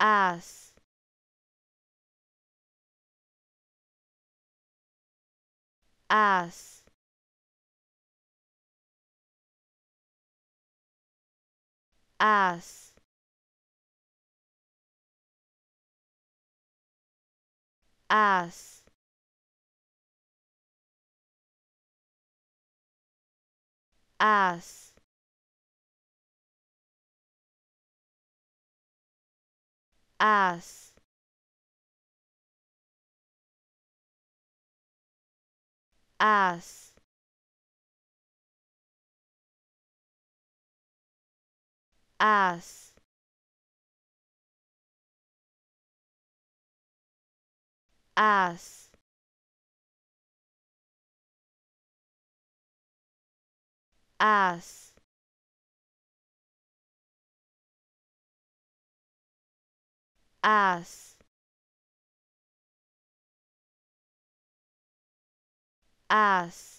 ass ass ass ass ass ass ass ass ass ass ass ass